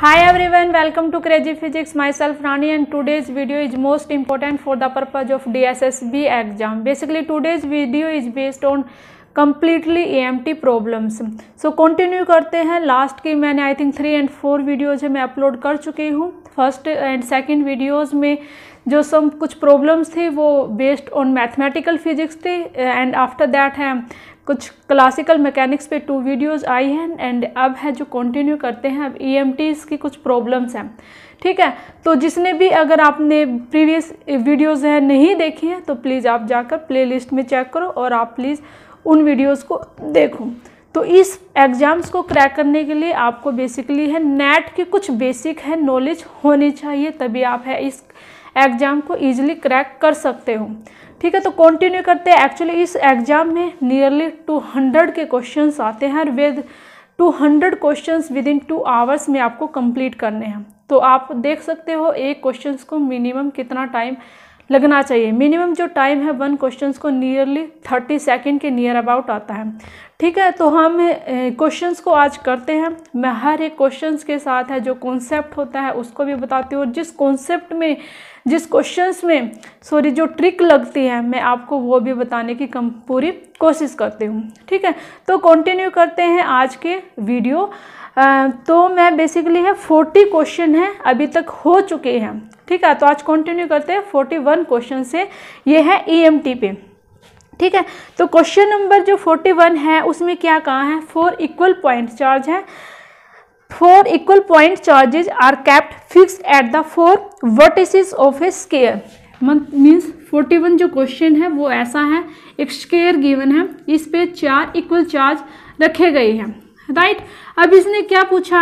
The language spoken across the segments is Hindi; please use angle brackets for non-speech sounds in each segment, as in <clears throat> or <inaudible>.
High everyone welcome to crazy physics myself Rani and today's video is most important for the purpose of D S S B exam basically today's video is based on completely A M T problems so continue करते हैं लास्ट की मैंने I think three and four videos मैं अपलोड कर चुकी हूँ फर्स्ट एंड सेकेंड वीडियोज में जो सब कुछ प्रॉब्लम्स थी वो बेस्ड ऑन मैथमेटिकल फिजिक्स थी एंड आफ्टर दैट है कुछ क्लासिकल मैकेनिक्स पे टू वीडियोस आई हैं एंड अब है जो कंटिन्यू करते हैं अब ई e की कुछ प्रॉब्लम्स हैं ठीक है तो जिसने भी अगर आपने प्रीवियस वीडियोस हैं नहीं देखी हैं तो प्लीज़ आप जाकर प्लेलिस्ट में चेक करो और आप प्लीज़ उन वीडियोस को देखो तो इस एग्ज़ाम्स को क्रैक करने के लिए आपको बेसिकली है नेट की कुछ बेसिक है नॉलेज होनी चाहिए तभी आप है इस एग्ज़ाम को ईजिली क्रैक कर सकते हो ठीक है तो कंटिन्यू करते हैं एक्चुअली इस एग्ज़ाम में नियरली 200 के क्वेश्चंस आते हैं और with 200 question within two hours में आपको कंप्लीट करने हैं तो आप देख सकते हो एक क्वेश्चन को मिनिमम कितना टाइम लगना चाहिए मिनिमम जो टाइम है वन क्वेश्चन को नियरली थर्टी सेकेंड के नियर अबाउट आता है ठीक है तो हम क्वेश्चंस को आज करते हैं मैं हर एक क्वेश्चंस के साथ है जो कॉन्सेप्ट होता है उसको भी बताती हूँ और जिस कॉन्सेप्ट में जिस क्वेश्चंस में सॉरी जो ट्रिक लगती है मैं आपको वो भी बताने की कम पूरी कोशिश करती हूँ ठीक है तो कंटिन्यू करते हैं आज के वीडियो तो मैं बेसिकली है फोर्टी क्वेश्चन हैं अभी तक हो चुके हैं ठीक है तो आज कंटिन्यू करते हैं फोर्टी वन क्वेश्चन से ये है ई e पे ठीक है तो क्वेश्चन नंबर जो फोर्टी वन है उसमें क्या कहा है फोर इक्वल पॉइंट चार्ज है four equal point charges are kept fixed at the four vertices of a square means forty one जो क्वेश्चन है वो ऐसा है एक स्केयर गिवन है इस पे चार इक्वल चार्ज रखे गए हैं राइट अब इसने क्या पूछा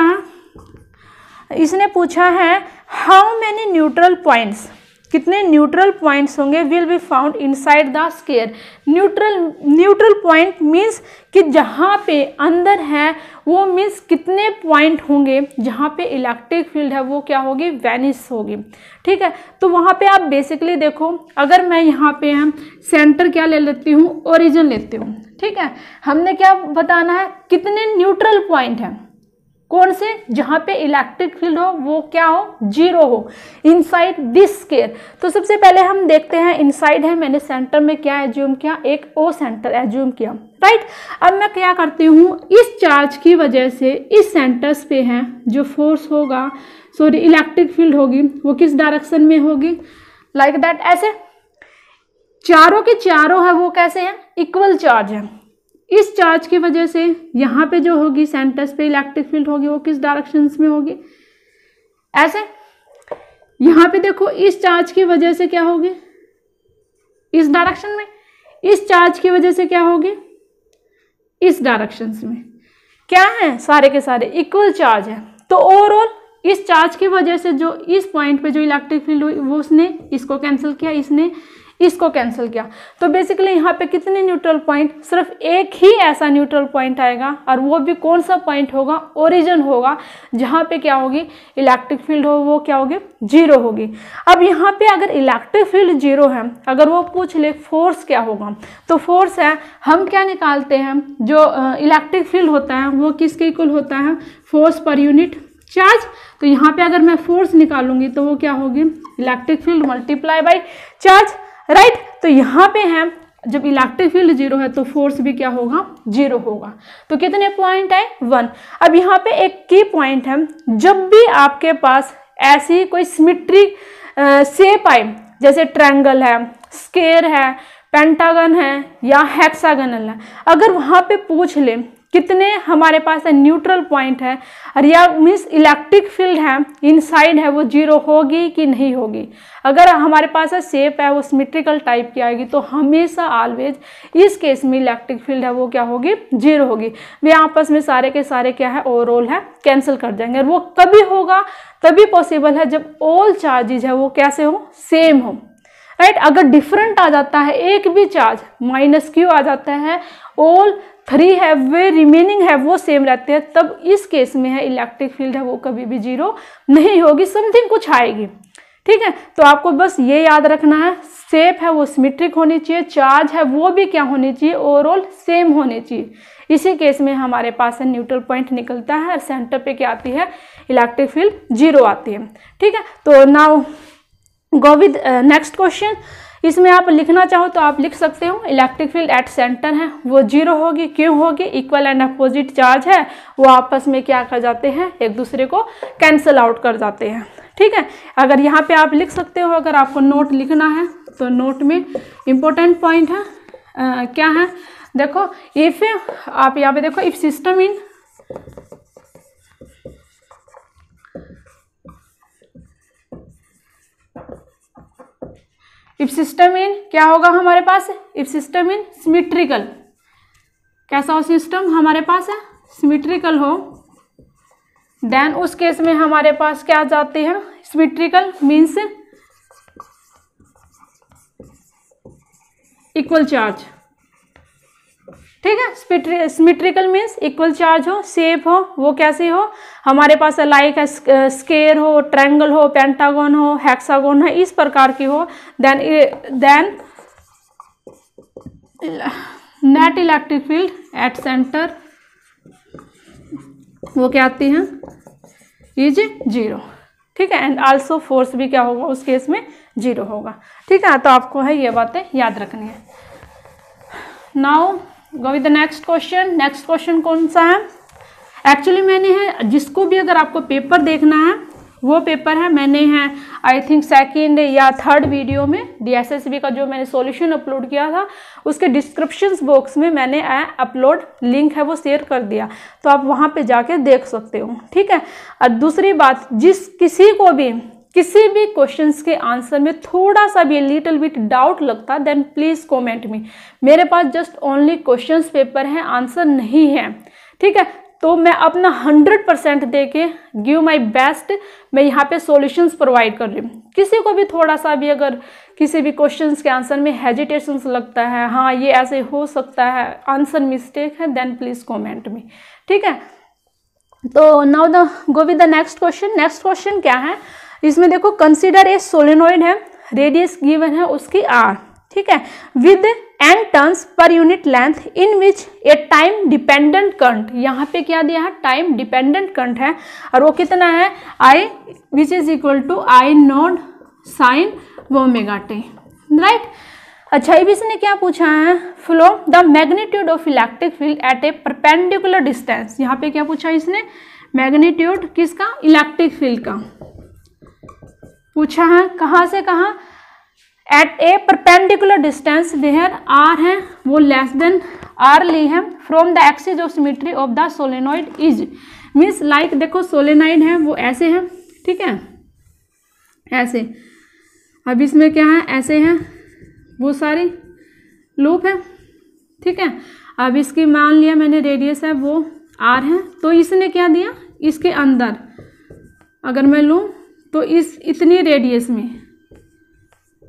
इसने पूछा है हाउ मैनी न्यूट्रल पॉइंट्स कितने न्यूट्रल पॉइंट्स होंगे will be found inside the square neutral neutral point means कि जहाँ पे अंदर है वो मीन्स कितने पॉइंट होंगे जहाँ पे इलेक्ट्रिक फील्ड है वो क्या होगी वेनिस होगी ठीक है तो वहाँ पे आप बेसिकली देखो अगर मैं यहाँ पे हम सेंटर क्या ले लेती हूँ ओरिजिन लेती हूँ ठीक है हमने क्या बताना है कितने न्यूट्रल पॉइंट हैं कौन से जहाँ पे इलेक्ट्रिक फील्ड हो वो क्या हो जीरो हो इनसाइड दिस स्केयर तो सबसे पहले हम देखते हैं इनसाइड है मैंने सेंटर में क्या एज्यूम किया एक ओ सेंटर एज्यूम किया राइट अब मैं क्या करती हूँ इस चार्ज की वजह से इस सेंटर्स पे है जो फोर्स होगा सॉरी इलेक्ट्रिक फील्ड होगी वो किस डायरेक्शन में होगी लाइक like दैट ऐसे चारों के चारों है वो कैसे हैं इक्वल चार्ज है इस चार्ज की वजह से यहाँ पे जो होगी सेंटर्स पे इलेक्ट्रिक फील्ड होगी वो किस डायरेक्शन में होगी ऐसे यहाँ पे देखो इस चार्ज की वजह से क्या होगी इस डायरेक्शन में इस चार्ज की वजह से क्या होगी इस डायरेक्शन में क्या है सारे के सारे इक्वल चार्ज है तो ओवरऑल इस चार्ज की वजह से जो इस पॉइंट पे जो इलेक्ट्रिक फील्ड हुई वो उसने इसको कैंसिल किया इसने इसको कैंसिल किया तो बेसिकली यहाँ पे कितने न्यूट्रल पॉइंट सिर्फ एक ही ऐसा न्यूट्रल पॉइंट आएगा और वो भी कौन सा पॉइंट होगा ओरिजन होगा जहाँ पे क्या होगी इलेक्ट्रिक फील्ड हो वो क्या होगी जीरो होगी अब यहाँ पे अगर इलेक्ट्रिक फील्ड जीरो है अगर वो पूछ ले फोर्स क्या होगा तो फोर्स है हम क्या निकालते हैं जो इलेक्ट्रिक फील्ड होता है वो किसके इक्वल होता है फोर्स पर यूनिट चार्ज तो यहाँ पे अगर मैं फोर्स निकालूंगी तो वो क्या होगी electric field multiply by charge right तो यहाँ पे है जब इलेक्ट्रिक फील्ड जीरो है तो फोर्स भी क्या होगा जीरो होगा तो कितने पॉइंट है वन अब यहाँ पे एक की पॉइंट है जब भी आपके पास ऐसी कोई सिमिट्रिक सेप आए जैसे ट्रैंगल है स्केयर है पेंटागन है या हेक्सागनल है अगर वहाँ पे पूछ ले कितने हमारे पास न्यूट्रल पॉइंट है और या मीन्स इलेक्ट्रिक फील्ड है इनसाइड है वो जीरो होगी कि नहीं होगी अगर हमारे पास है सेप है वो सिमेट्रिकल टाइप की आएगी तो हमेशा ऑलवेज इस केस में इलेक्ट्रिक फील्ड है वो क्या होगी जीरो होगी वे आपस में सारे के सारे क्या है ओवरऑल है कैंसिल कर जाएंगे और वो कभी होगा तभी पॉसिबल है जब ऑल चार्जेज है वो कैसे हो सेम हो राइट right? अगर डिफरेंट आ जाता है एक भी चार्ज माइनस क्यू आ जाता है all three have way remaining है वो सेम रहते हैं तब इस केस में है इलेक्ट्रिक फील्ड है वो कभी भी जीरो नहीं होगी समथिंग कुछ आएगी ठीक है तो आपको बस ये याद रखना है सेप है वो सिमेट्रिक होनी चाहिए चार्ज है वो भी क्या होनी चाहिए ओवरऑल सेम होनी चाहिए इसी केस में हमारे पास है न्यूट्रल पॉइंट निकलता है और सेंटर पे क्या आती है इलेक्ट्रिक फील्ड जीरो आती है ठीक है तो now go with next question इसमें आप लिखना चाहो तो आप लिख सकते हो इलेक्ट्रिक फील्ड एट सेंटर है वो जीरो होगी क्यों होगी इक्वल एंड अपोजिट चार्ज है वो आपस में क्या कर जाते हैं एक दूसरे को कैंसिल आउट कर जाते हैं ठीक है अगर यहाँ पे आप लिख सकते हो अगर आपको नोट लिखना है तो नोट में इम्पोर्टेंट पॉइंट है आ, क्या है देखो इफ़ आप यहाँ पे देखो if system in if system in क्या होगा हमारे पास इफ सिस्टम इन सिमिट्रिकल कैसा हो सिस्टम हमारे पास है सिमिट्रिकल हो देन उस केस में हमारे पास क्या जाते हैं सिमिट्रिकल मीन्स इक्वल चार्ज ठीक है सिमिट्रिकल मीन्स इक्वल चार्ज हो सेप हो वो कैसे हो हमारे पास अलाइक है स्केयर हो ट्रैंगल हो पेंटागोन हो हेक्सागोन हो इस प्रकार की हो then then net electric field at center वो क्या आती है इज जीरो ठीक है एंड आल्सो फोर्स भी क्या होगा उस केस में जीरो होगा ठीक है तो आपको है ये बातें याद रखनी है now go with the next question next question कौन सा है एक्चुअली मैंने है जिसको भी अगर आपको पेपर देखना है वो पेपर है मैंने है आई थिंक सेकेंड या थर्ड वीडियो में डी का जो मैंने सॉल्यूशन अपलोड किया था उसके डिस्क्रिप्शन बॉक्स में मैंने अपलोड लिंक है वो शेयर कर दिया तो आप वहाँ पे जाके देख सकते हो ठीक है और दूसरी बात जिस किसी को भी किसी भी क्वेश्चन के आंसर में थोड़ा सा भी लिटिल बिट डाउट लगता देन प्लीज कॉमेंट में मेरे पास जस्ट ओनली क्वेश्चन पेपर है आंसर नहीं है ठीक है तो मैं अपना हंड्रेड परसेंट दे के गिव माई बेस्ट मैं यहाँ पे सॉल्यूशंस प्रोवाइड कर रही हूँ किसी को भी थोड़ा सा भी अगर किसी भी क्वेश्चंस के आंसर में हेजिटेशंस लगता है हाँ ये ऐसे हो सकता है आंसर मिस्टेक है देन प्लीज़ कमेंट में ठीक है तो now the go with the next question next question क्या है इसमें देखो कंसिडर ए सोलेनोइड है रेडियस गिवन है उसकी आर ठीक है with N turns per unit length in which a time dependent current यहाँ पे क्या दिया है टाइम डिपेंडेंट करंट है और वो कितना है I which is equal to I naught sine omega T right अच्छा इस ने क्या पूछा है flow the magnitude of electric field at a perpendicular distance यहाँ पे क्या पूछा इसने मैग्नीट्यूड किसका इलेक्ट्रिक फील्ड का पूछा है कहाँ से कहाँ at a perpendicular distance there R है वो लेस देन आर ली है from the axis of symmetry of the solenoid is means like देखो सोलेनाइड है वो ऐसे है ठीक है ऐसे अब इसमें क्या है ऐसे हैं वो सारी लूप है ठीक है अब इसकी मान लिया मैंने रेडियस है वो आर है तो इसने क्या दिया इसके अंदर अगर मैं लूँ तो इस इतनी रेडियस में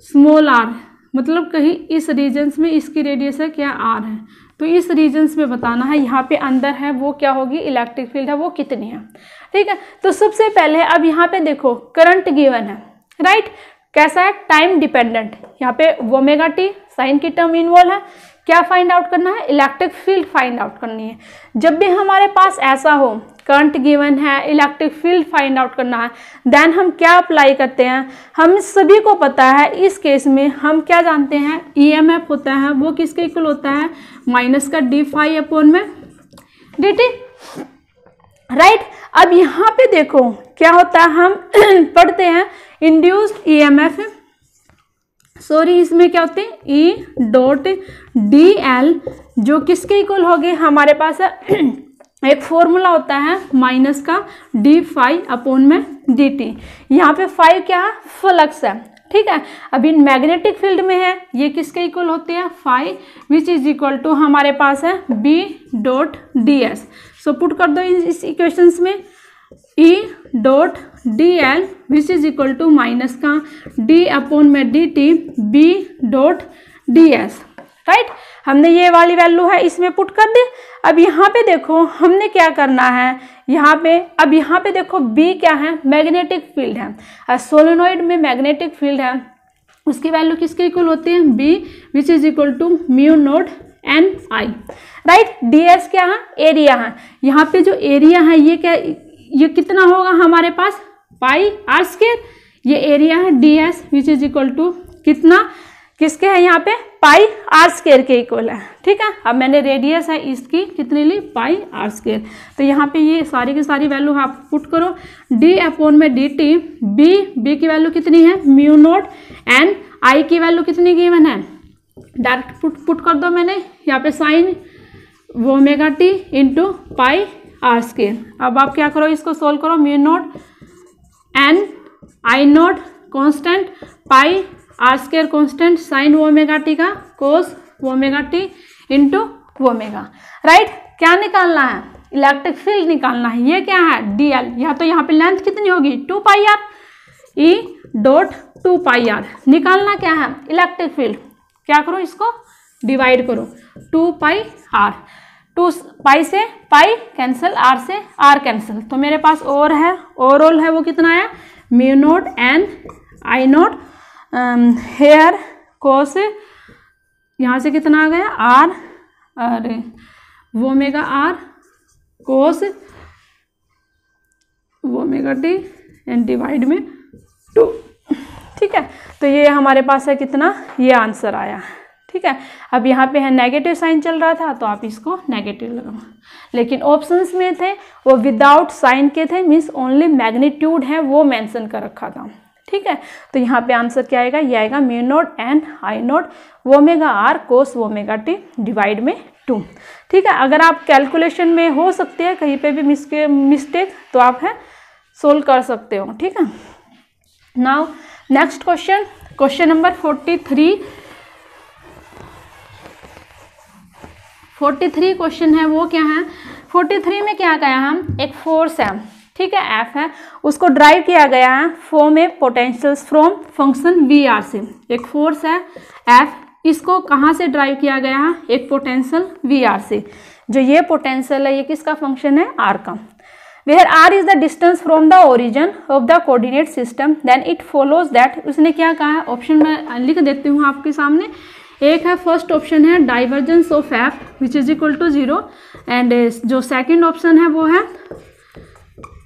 स्मॉल आर मतलब कहीं इस रीजन्स में इसकी रेडियस है क्या आर है तो इस रीजन्स में बताना है यहाँ पे अंदर है वो क्या होगी इलेक्ट्रिक फील्ड है वो कितनी है ठीक है तो सबसे पहले अब यहाँ पे देखो करंट गिवन है राइट कैसा है टाइम डिपेंडेंट यहाँ पे मेगा टी साइन की टर्म इन्वॉल्व है क्या फाइंड आउट करना है इलेक्ट्रिक फील्ड फाइंड आउट करनी है जब भी हमारे पास ऐसा हो करंट गिवन है इलेक्ट्रिक फील्ड फाइंड आउट करना है देन हम क्या अप्लाई करते हैं हम सभी को पता है इस केस में हम क्या जानते हैं ई एम एफ होता है वो किसके इक्वल होता है माइनस का डी फाइव अपोन में डी टी राइट अब यहाँ पे देखो क्या होता है हम <clears throat> पढ़ते हैं induced E M F sorry इसमें क्या होते हैं ई डॉट डी एल जो किसके इक्वल हो गए हमारे पास है <clears throat> एक फॉर्मूला होता है माइनस का डी फाइव अपोन में डी टी यहाँ पे फाइव क्या है फ्लक्स है ठीक है अभी मैग्नेटिक फील्ड में है ये किसके इक्वल होते हैं five which is equal to हमारे पास है B dot D S so put कर दो इस इक्वेशंस में E dot D L which is equal to minus का डी अपोन में D T B dot D S right हमने ये वाली वैल्यू है इसमें पुट कर दी अब यहाँ पे देखो हमने क्या करना है यहाँ पे अब यहाँ पे देखो बी क्या है मैग्नेटिक फील्ड है सोलोनॉइड में मैग्नेटिक फील्ड है उसकी वैल्यू किसके इक्वल होती है B which is equal to mu naught N I right D S क्या है एरिया है यहाँ पे जो एरिया है ये क्या ये कितना होगा हमारे पास पाई आर स्केयर ये एरिया है D S which is equal to कितना किसके है यहाँ पे पाई आर स्केयर के इक्वल है ठीक है अब मैंने रेडियस है इसकी कितनी ली पाई आर स्केयर तो यहाँ पे ये सारी की सारी वैल्यू आप हाँ पुट करो डी अपोन में डी टी बी बी की वैल्यू कितनी है म्यू नोट एन आई की वैल्यू कितनी गिवन है डायरेक्ट पुट पुट कर दो मैंने यहाँ पे साइन वो omega T into pi R square अब आप क्या करो इसको सोल्व करो mu naught N I naught constant pi R square constant sine omega T का cos omega T into omega right क्या निकालना है इलेक्ट्रिक फील्ड निकालना है ये क्या है डी एल या तो यहाँ पे लेंथ कितनी होगी two pi R E dot two pi R निकालना क्या है इलेक्ट्रिक फील्ड क्या करो इसको डिवाइड करो two pi R two pi से पाई कैंसिल आर से आर कैंसिल तो मेरे पास और है ओवरऑल है वो कितना है mu naught N I naught here um, cos यहाँ से कितना आ गया आर और वो mega R cos omega T and divide में टू ठीक है तो ये हमारे पास है कितना ये आंसर आया ठीक है अब यहाँ पे है नेगेटिव साइन चल रहा था तो आप इसको नेगेटिव लगाओ लेकिन ऑप्शंस में थे वो विदाउट साइन के थे मीन्स ओनली मैग्नीट्यूड है वो मेंशन कर रखा था ठीक है तो यहाँ पे आंसर क्या आएगा ये आएगा mu naught and I naught omega R cos omega T divide में टू ठीक है अगर आप कैलकुलेशन में हो सकती है कहीं पे भी मिस्टेक तो आप है सोल्व कर सकते हो ठीक है now next question question number forty three forty three question है वो क्या है फोर्टी थ्री में क्या कहा हम एक फोर्स है ठीक है एफ है उसको ड्राइव किया गया है form a potential from function V R से एक फोर्स है एफ इसको कहाँ से ड्राइव किया गया है एक पोटेंशियल वी आर से जो ये पोटेंशियल है ये किसका फंक्शन है आर का where R is the distance from the origin of the coordinate system then it follows that उसने क्या कहा है ऑप्शन मैं लिख देती हूँ आपके सामने एक है फर्स्ट ऑप्शन है divergence of F which is equal to zero and जो सेकेंड ऑप्शन है वो है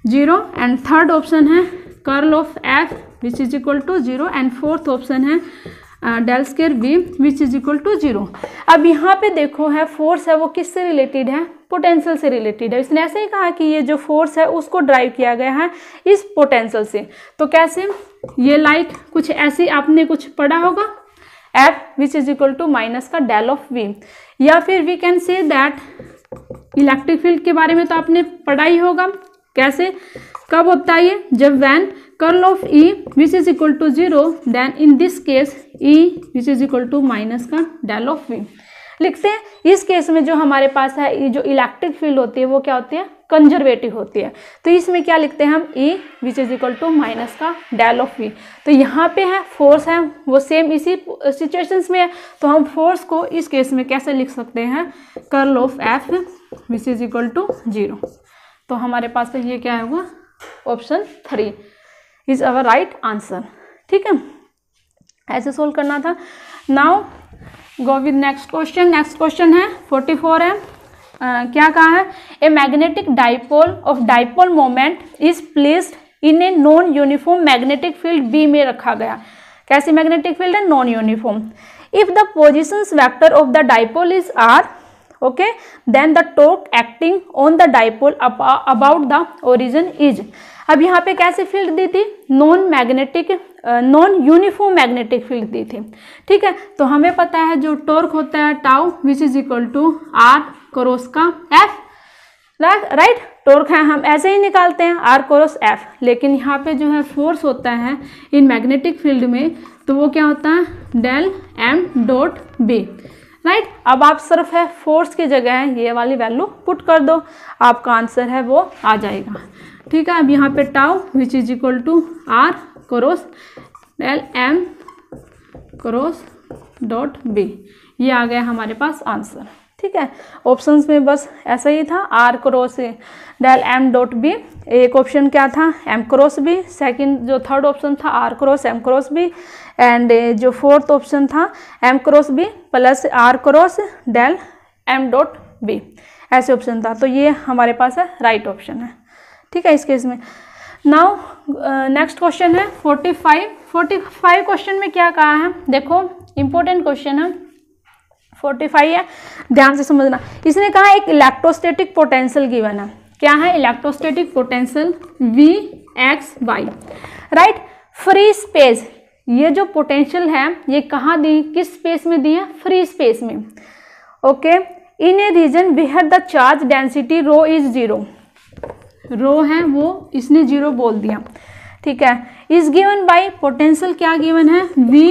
जीरो एंड थर्ड ऑप्शन है curl of F which is equal to zero and fourth option है del square B which is equal to zero अब यहाँ पे देखो है फोर्स है वो किससे रिलेटेड है पोटेंशियल से रिलेटेड है इसने ऐसे ही कहा कि ये जो फोर्स है उसको ड्राइव किया गया है इस पोटेंशियल से तो कैसे ये लाइट कुछ ऐसी आपने कुछ पढ़ा होगा F which is equal to minus का डेल ऑफ वी या फिर we can say that electric field के बारे में तो आपने पढ़ा ही होगा कैसे कब होता है ये जब when curl of E which is equal to zero then in this case E which is equal to minus का डेल ऑफ वी लिखते हैं इस केस में जो हमारे पास है ये जो इलेक्ट्रिक फील्ड होती है वो क्या होती है कंजर्वेटिव होती है तो इसमें क्या लिखते हैं हम E which is equal to minus का डेल ऑफ वी तो यहाँ पे है फोर्स है वो सेम इसी सिचुएशंस में है तो हम फोर्स को इस केस में कैसे लिख सकते हैं curl of F which is equal to zero तो हमारे पास तो ये क्या होगा option three is our right answer ठीक है ऐसे सोल्व करना था now go with next question next question है फोर्टी फोर है uh, क्या कहा है a magnetic dipole of dipole moment is placed in a non uniform magnetic field B में रखा गया कैसी मैग्नेटिक फील्ड है non uniform if the position vector of the dipole is R okay then the torque acting on the dipole about the origin is अब यहाँ पे कैसे फील्ड दी थी non magnetic non uniform magnetic field दी थी ठीक है तो हमें पता है जो टोर्क होता है tau which is equal to R cross का एफ राइट टोर्क है हम ऐसे ही निकालते हैं आर क्रोस एफ लेकिन यहाँ पे जो है फोर्स होता है इन मैग्नेटिक फील्ड में तो वो क्या होता है del M dot B right right? अब आप सिर्फ है फोर्स की जगह है ये वाली वैल्यू पुट कर दो आपका आंसर है वो आ जाएगा ठीक है अब यहाँ पे tau which is equal to R cross L M cross dot B ये आ गया हमारे पास आंसर ठीक है ऑप्शंस में बस ऐसा ही था R cross del M dot B एक ऑप्शन क्या था एम क्रॉस बी सेकंड जो थर्ड ऑप्शन था R cross M cross B and uh, जो फोर्थ ऑप्शन था M cross B plus R cross del M dot B ऐसे ऑप्शन था तो ये हमारे पास है राइट right ऑप्शन है ठीक है इस केस में नाउ नेक्स्ट क्वेश्चन है forty five forty five question में क्या कहा है देखो इंपॉर्टेंट क्वेश्चन है फोर्टी फाइव है ध्यान से समझना इसने कहा एक इलेक्ट्रोस्टेटिक पोटेंशियल गिवन है क्या है electrostatic potential V X Y right free space ये जो पोटेंशियल है ये कहाँ दी किस स्पेस में दी है फ्री स्पेस में okay in a region where the charge density rho is zero rho है वो इसने जीरो बोल दिया ठीक है इज गिवन बाई पोटेंशियल क्या गिवन है V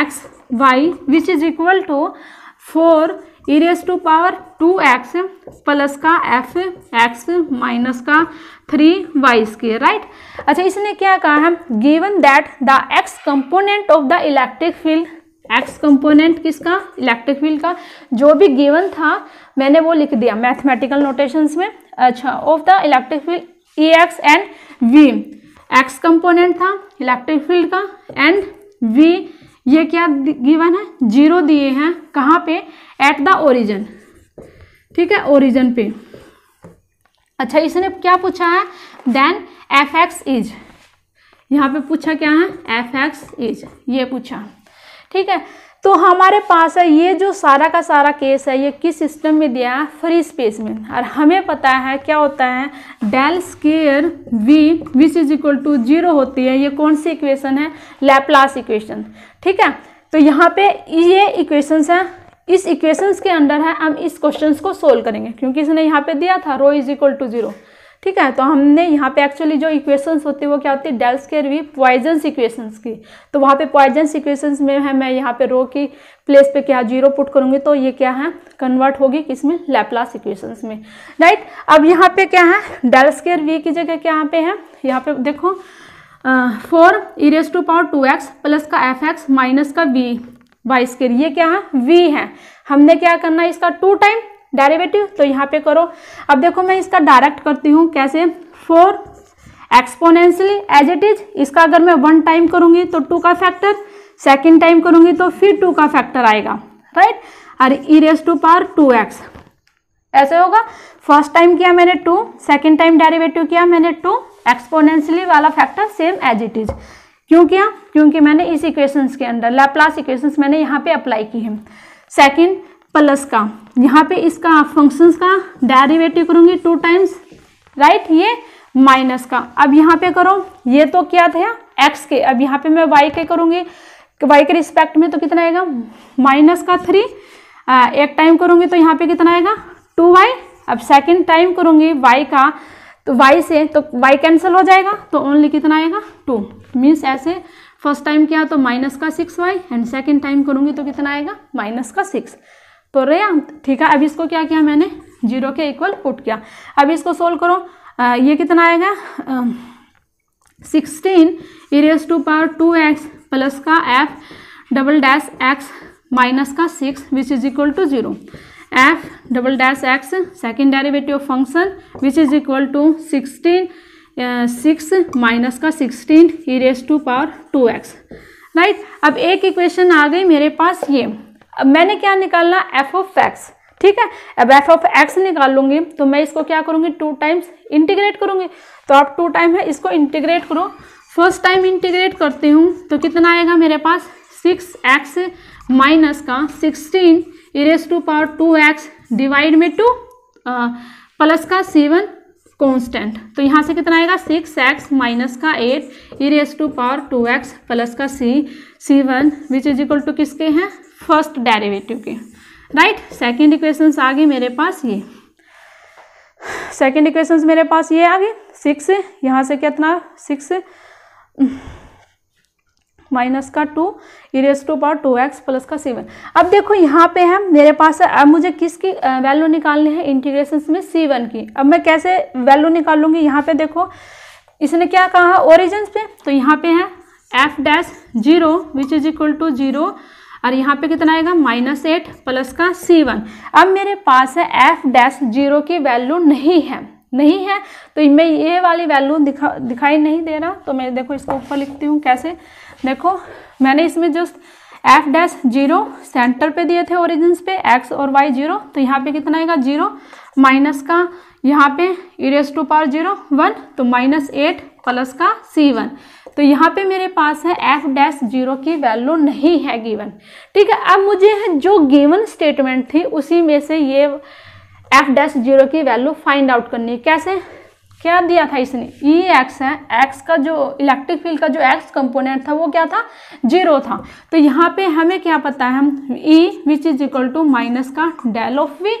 X Y which is equal to four e raise to power two X plus का एफ एक्स माइनस का थ्री वाई स्केयर राइट अच्छा इसने क्या कहा है given that the X component of the electric field X component किसका इलेक्ट्रिक फील्ड का जो भी गिवन था मैंने वो लिख दिया मैथमेटिकल नोटेशंस में अच्छा of the electric field E X and V X component था इलेक्ट्रिक फील्ड का एंड वी ये क्या गिवन है जीरो दिए हैं कहाँ पे एट द ओरिजन ठीक है ओरिजन पे अच्छा इसने क्या पूछा है देन एफ एक्स इज यहाँ पे पूछा क्या है एफ एक्स इज ये पूछा ठीक है तो हमारे पास है ये जो सारा का सारा केस है ये किस सिस्टम में दिया है फ्री स्पेस में और हमें पता है क्या होता है del square V which is equal to zero होती है ये कौन सी इक्वेशन है लैपलास इक्वेशन ठीक है तो यहाँ पे ये इक्वेशंस हैं इस इक्वेशंस के अंडर है हम इस क्वेश्चन को सोल्व करेंगे क्योंकि इसने यहाँ पे दिया था rho is equal to zero ठीक है तो हमने यहाँ पे एक्चुअली जो इक्वेशंस होती है वो क्या होती है del square V Poisson equations की तो वहाँ पे पॉइजन इक्वेशंस में है मैं यहाँ पे रो की प्लेस पे क्या जीरो पुट करूँगी तो ये क्या है कन्वर्ट होगी किसमें लेप्लास इक्वेशंस में राइट अब यहाँ पे क्या है डेल स्केयर वी की जगह क्या यहाँ पे है यहाँ पे देखो four e raise to power two X plus का एफ एक्स माइनस का वी वाई स्केयर ये क्या है वी है हमने क्या करना है इसका टू टाइम डेरिवेटिव तो यहाँ पे करो अब देखो मैं इसका डायरेक्ट करती हूँ कैसे four exponentially as it is इसका अगर मैं वन टाइम करूँगी तो टू का फैक्टर सेकेंड टाइम करूँगी तो फिर टू का फैक्टर आएगा राइट और e raise to power two X ऐसे होगा फर्स्ट टाइम किया मैंने टू सेकेंड टाइम डेरिवेटिव किया मैंने टू एक्सपोनेंशियली वाला factor same as it is क्यों किया क्योंकि मैंने इस इक्वेशंस के अंदर लैपलास इक्वेशंस मैंने यहाँ पे अप्लाई की है सेकंड प्लस का यहाँ पे इसका फंक्शन का डेरिवेटिव करूँगी टू टाइम्स राइट ये माइनस का अब यहाँ पे करो ये तो क्या था एक्स के अब यहाँ पे मैं वाई के करूँगी वाई के रिस्पेक्ट में तो कितना आएगा माइनस का थ्री एक टाइम करूँगी तो यहाँ पे कितना आएगा टू वाई अब सेकेंड टाइम करूँगी वाई का तो वाई से तो वाई कैंसिल हो जाएगा तो ओनली कितना आएगा टू मीन्स ऐसे फर्स्ट टाइम किया तो माइनस का six Y and second time करूँगी तो कितना आएगा माइनस का सिक्स तो रहे ठीक है अब इसको क्या किया मैंने जीरो के इक्वल पुट किया अब इसको सोल्व करो आ, ये कितना आएगा sixteen e raise to power two X plus का F double dash X minus का six which is equal to zero F double dash X second derivative of function which is equal to sixteen six minus का sixteen e raise to power two X right अब एक इक्वेशन आ गई मेरे पास ये अब मैंने क्या निकालना एफ ऑफ एक्स ठीक है अब एफ ऑफ एक्स निकाल लूंगी तो मैं इसको क्या करूंगी टू टाइम्स इंटीग्रेट करूंगी तो आप टू टाइम है इसको इंटीग्रेट करो फर्स्ट टाइम इंटीग्रेट करती हूँ तो कितना आएगा मेरे पास सिक्स एक्स माइनस का sixteen e raise to power two X divide में टू प्लस का सेवन कॉन्स्टेंट तो यहाँ से कितना आएगा सिक्स एक्स माइनस का eight e raise to power two X plus का C C one which is equal to किसके हैं फर्स्ट डेरिवेटिव के राइट सेकेंड इक्वेशन आ गए मेरे पास ये सेकेंड इक्वेशन मेरे पास ये आ गए सिक्स यहाँ से कितना सिक्स माइनस का two e raise to power two X plus का सेवन अब देखो यहाँ पे है मेरे पास है अब मुझे किसकी वैल्यू निकालनी है इंटीग्रेशन में सी वन की अब मैं कैसे वैल्यू निकाल लूँगी यहाँ पे देखो इसने क्या कहा ओरिजिन पे तो यहाँ पे है F dash zero which is equal to zero और यहाँ पे कितना आएगा माइनस एट प्लस का सी वन अब मेरे पास है एफ डैश जीरो की वैल्यू नहीं है नहीं है तो मैं ये वाली वैल्यू दिखा दिखाई नहीं दे रहा तो मैं देखो इसको ऊपर लिखती हूँ कैसे देखो मैंने इसमें just F dash zero center पे दिए थे ओरिजिन पे एक्स और वाई जीरो तो यहाँ पे कितना आएगा जीरो माइनस का यहाँ पे e raise to power zero one तो माइनस एट प्लस का सी वन तो यहाँ पे मेरे पास है एफ डैश जीरो की वैल्यू नहीं है गिवन ठीक है अब मुझे जो गिवन स्टेटमेंट थी उसी में से ये एफ डैश जीरो की वैल्यू फाइंड आउट करनी है कैसे क्या दिया था इसने ई e एक्स है एक्स का जो इलेक्ट्रिक फील्ड का जो एक्स कंपोनेंट था वो क्या था जीरो था तो यहाँ पे हमें क्या पता है हम E which is equal to minus का डेल ऑफ वी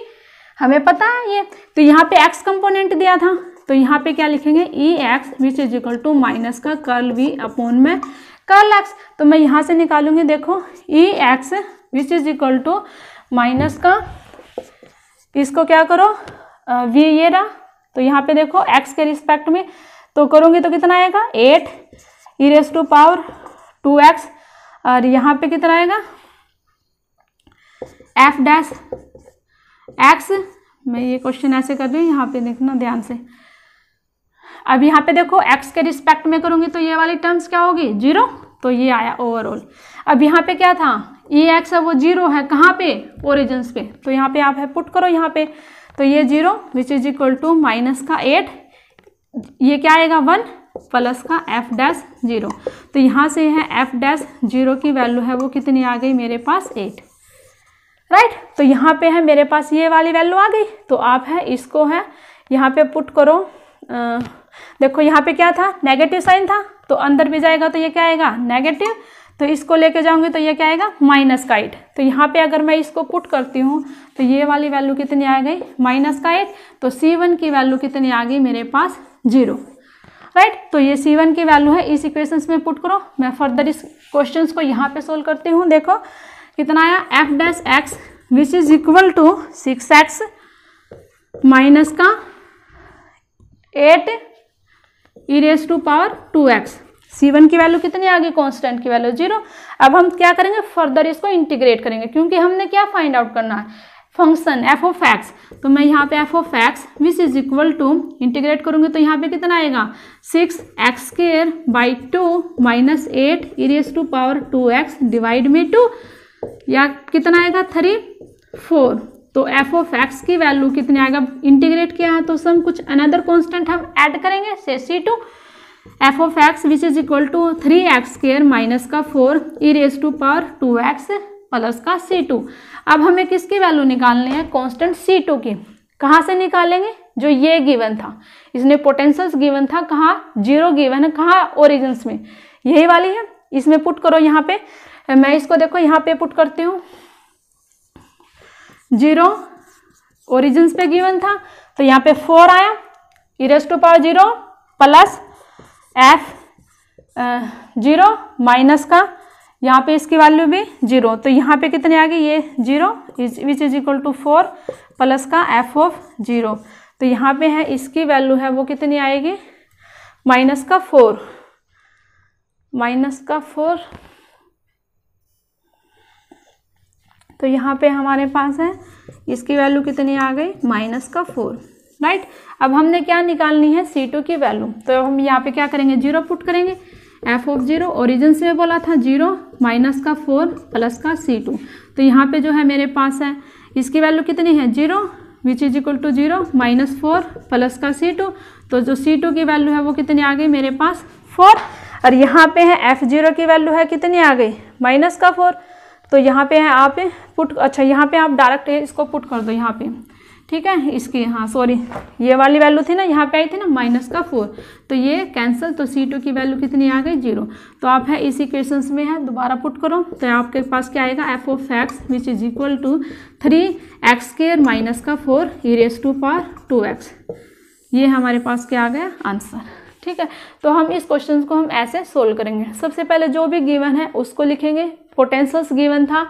हमें पता है ये तो यहाँ पे एक्स कंपोनेंट दिया था तो यहाँ पे क्या लिखेंगे E X which is equal to minus का कर्ल वी अपोन में कर्ल एक्स तो मैं यहाँ से निकालूंगी देखो E X which is equal to minus का इसको क्या करो वी ये रहा तो यहाँ पे देखो एक्स के रिस्पेक्ट में तो करूँगी तो कितना आएगा eight e raise to power two X और यहाँ पे कितना आएगा एफ डैश एक्स मैं ये क्वेश्चन ऐसे कर रही हूँ यहाँ पे देखना ध्यान से अब यहाँ पे देखो एक्स के रिस्पेक्ट में करूँगी तो ये वाली टर्म्स क्या होगी जीरो तो ये आया ओवरऑल अब यहाँ पे क्या था ये एक्स है वो जीरो है कहाँ पे ओरिजन्स पे तो यहाँ पे आप है पुट करो यहाँ पे तो ये zero which is equal to minus का एट ये क्या आएगा वन प्लस का एफ डैश जीरो तो यहाँ से है एफ डैश जीरो की वैल्यू है वो कितनी आ गई मेरे पास एट राइट तो यहाँ पे है मेरे पास ये वाली वैल्यू आ गई तो आप है इसको है यहाँ पे पुट करो देखो यहाँ पे क्या था नेगेटिव साइन था तो अंदर भी जाएगा तो ये क्या आएगा नेगेटिव तो इसको लेके जाऊंगी तो ये क्या आएगा माइनस का एट तो यहाँ पे अगर मैं इसको पुट करती हूँ तो ये वाली वैल्यू कितनी आ गई माइनस का एट तो सी वन की वैल्यू कितनी आ गई मेरे पास जीरो राइट तो ये सी वन की वैल्यू है इस इक्वेशन में पुट करो मैं फर्दर इस क्वेश्चन को यहाँ पे सोल्व करती हूँ देखो कितना आया F dash X which is equal to six X minus का eight e raise to power two X C one की वैल्यू कितनी आ गई कॉन्स्टेंट की वैल्यू जीरो अब हम क्या करेंगे फर्दर इसको इंटीग्रेट करेंगे क्योंकि हमने क्या फाइंड आउट करना है फंक्शन एफ ऑफ एक्स तो मैं यहाँ पे F of X which is equal to integrate करूँगी तो यहाँ पे कितना आएगा six X square by two minus eight e raise to power two X divide में टू या कितना आएगा थ्री फोर तो एफ ऑफ एक्स की वैल्यू कितने आएगा इंटीग्रेट किया है तो सम कुछ अनदर कॉन्स्टेंट हम ऐड करेंगे से C two F of X which is equal to three X square minus का four e raise to power two X plus का सी टू अब हमें किसकी वैल्यू निकालनी है कॉन्स्टेंट सी टू की कहाँ से निकालेंगे जो ये गिवन था इसने पोटेंशल गिवन था कहाँ जीरो गिवन है कहाँ ओरिजन्स में यही वाली है इसमें पुट करो यहाँ पे मैं इसको देखो यहाँ पे पुट करती हूँ जीरो ओरिजिन पे गिवन था तो यहाँ पे फोर आया e raised to power zero plus F zero minus का यहाँ पे इसकी वैल्यू भी जीरो तो यहाँ पे कितने आ गए ये zero which is equal to four plus का एफ ऑफ जीरो तो यहाँ पे है इसकी वैल्यू है वो कितनी आएगी माइनस का फोर माइनस का फोर तो यहाँ पे हमारे पास है इसकी वैल्यू कितनी आ गई माइनस का फोर राइट अब हमने क्या निकालनी है सी टू की वैल्यू तो हम यहाँ पे क्या करेंगे जीरो पुट करेंगे एफ ऑफ जीरो ओरिजिन से बोला था जीरो माइनस का फोर प्लस का सी टू तो यहाँ पे जो है मेरे पास है इसकी वैल्यू कितनी है zero which is equal to zero minus four plus का सी टू तो जो सी टू की वैल्यू है वो कितनी आ गई मेरे पास फोर और यहाँ पे है एफ जीरो की वैल्यू है कितनी आ गई माइनस का फोर तो यहाँ पे है आप पुट अच्छा यहाँ पे आप डायरेक्ट इसको पुट कर दो यहाँ पे ठीक है इसकी हाँ सॉरी ये वाली वैल्यू थी ना यहाँ पे आई थी ना माइनस का फोर तो ये कैंसिल तो सी टू की वैल्यू कितनी आ गई जीरो तो आप है इसी क्वेश्चन में है दोबारा पुट करो तो आपके पास क्या आएगा F of X which is equal to three X square minus का four e raise to power two X ये हमारे पास क्या आ गया आंसर ठीक है तो हम इस क्वेश्चन को हम ऐसे सोल्व करेंगे सबसे पहले जो भी गिवन है उसको लिखेंगे पोटेंशियल्स गिवन था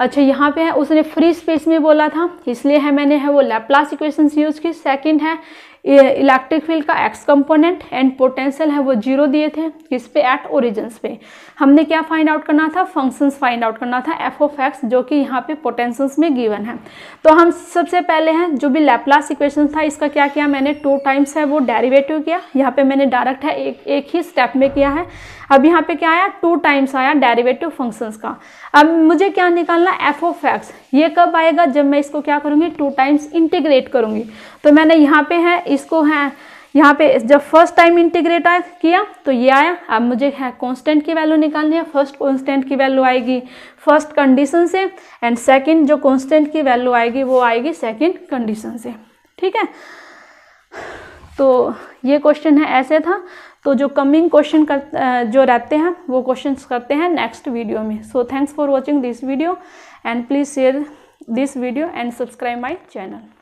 अच्छा यहाँ पे है उसने फ्री स्पेस में बोला था इसलिए है मैंने है वो लैप्लास इक्वेशंस यूज की सेकंड है इलेक्ट्रिक फील्ड का एक्स कंपोनेंट एंड पोटेंशियल है वो जीरो दिए थे किस पे एट ओरिजिन्स पे हमने क्या फाइंड आउट करना था फंक्शंस फाइंड आउट करना था एफ ऑफ एक्स जो कि यहाँ पे पोटेंशियल्स में गिवन है तो हम सबसे पहले हैं जो भी लैपलास इक्वेशन था इसका क्या किया मैंने टू टाइम्स है वो डेरीवेटिव किया यहाँ पे मैंने डायरेक्ट है एक एक ही स्टेप में किया है अब यहाँ पे क्या आया टू टाइम्स आया डेरिवेटिव फंक्शंस का अब मुझे क्या निकालना एफ ऑफ एक्स ये कब आएगा जब मैं इसको क्या करूँगी टू टाइम्स इंटीग्रेट करूँगी तो मैंने यहाँ पे है इसको है यहाँ पे जब फर्स्ट टाइम इंटीग्रेट किया तो ये आया अब मुझे है कांस्टेंट की वैल्यू निकालनी है फर्स्ट कांस्टेंट की वैल्यू आएगी फर्स्ट कंडीशन से एंड सेकंड जो कांस्टेंट की वैल्यू आएगी वो आएगी सेकंड कंडीशन से ठीक है तो ये क्वेश्चन है ऐसे था तो जो कमिंग क्वेश्चन कर जो रहते हैं वो क्वेश्चन करते हैं नेक्स्ट वीडियो में so thanks for watching this video and please share this video and subscribe my channel